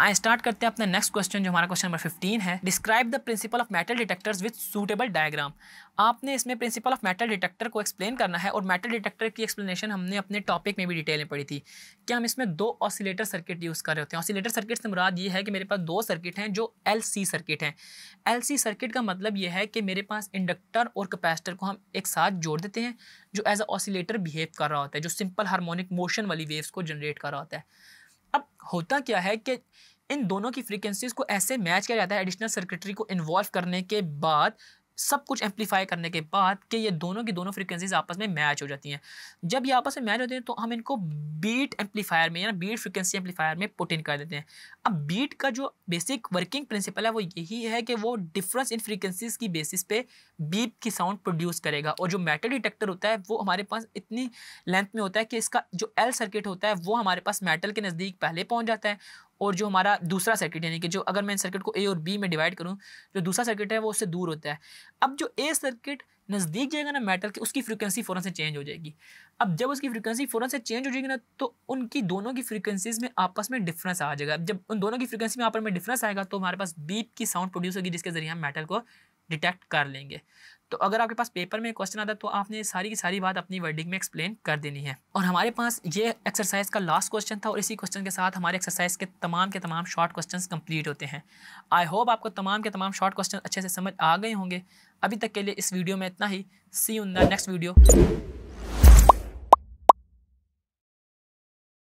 I start करते हैं अपना नेक्स्ट क्वेश्चन जो हमारा क्वेश्चन नंबर 15 है describe the principle of metal detectors with suitable diagram आपने इसमें प्रिंसिपल ऑफ मेटल डिटेक्टर को एक्सप्लेन करना है और मेटल डिटेक्टर की एक्सप्लेनेशन हमने अपने टॉपिक में भी डिटेल में पढ़ी थी कि हम इसमें दो ऑसिलेटर सर्किट यूज़ कर रहे होते हैं ऑसिलेटर सर्किट से मुराद ये है कि मेरे पास दो सर्किट हैं जो एल सर्किट हैं एल सर्किट का मतलब यह है कि मेरे पास इंडक्टर और कैपेसिटर को हम एक साथ जोड़ देते हैं जो एज अ ऑसिलेटर बिहेव कर रहा होता है जो सिंपल हारमोनिक मोशन वाली वेव्स को जनरेट कर रहा होता है होता क्या है कि इन दोनों की फ्रीक्वेंसीज को ऐसे मैच किया जाता है एडिशनल सर्किटरी को इन्वॉल्व करने के बाद सब कुछ एम्पलीफाई करने के बाद कि ये दोनों की दोनों फ्रिक्वेंसीज़ आपस में मैच हो जाती हैं जब ये आपस में मैच होती हैं तो हम इनको बीट एम्पलीफायर में या बीट फ्रिक्वेंसी एम्पलीफायर में पुट इन कर देते हैं अब बीट का जो बेसिक वर्किंग प्रिंसिपल है वो यही है कि वो डिफरेंस इन फ्रिक्वेंसीज की बेसिस पे बीप की साउंड प्रोड्यूस करेगा और जो मेटल डिटेक्टर होता है वो हमारे पास इतनी लेंथ में होता है कि इसका जो एल सर्किट होता है वो हमारे पास मेटल के नज़दीक पहले पहुँच जाता है और जो हमारा दूसरा सर्किट यानी कि जो अगर मैं इन सर्किट को ए और बी में डिवाइड करूँ जो दूसरा सर्किट है वो उससे दूर होता है अब जो ए सर्किट नज़दीक जाएगा ना मेटल की उसकी फ्रिक्वेंसी फ़ौरन से चेंज हो जाएगी अब जब उसकी फ्रिक्वेंसी फ़ौरन से चेंज हो जाएगी ना तो उनकी दोनों की फ्रिक्वेंसीज़ में आपस में डिफरेंस आ जाएगा जब उन दोनों की फ्रिक्वेंसी में आपस में डिफरेंस आएगा तो हमारे पास बीप की साउंड प्रोड्यूस होगी जिसके ज़रिए हम मेटल को डिटेक्ट कर लेंगे तो अगर आपके पास पेपर में क्वेश्चन आता है तो आपने सारी की सारी बात अपनी वर्डिंग में एक्सप्लेन कर देनी है और हमारे पास ये एक्सरसाइज का लास्ट क्वेश्चन था और इसी क्वेश्चन के साथ हमारे एक्सरसाइज के तमाम के तमाम शॉर्ट क्वेश्चन कंप्लीट होते हैं आई होप आपको तमाम के तमाम शॉर्ट क्वेश्चन अच्छे से समझ आ गए होंगे अभी तक के लिए इस वीडियो में इतना ही सी उन द नेक्स्ट वीडियो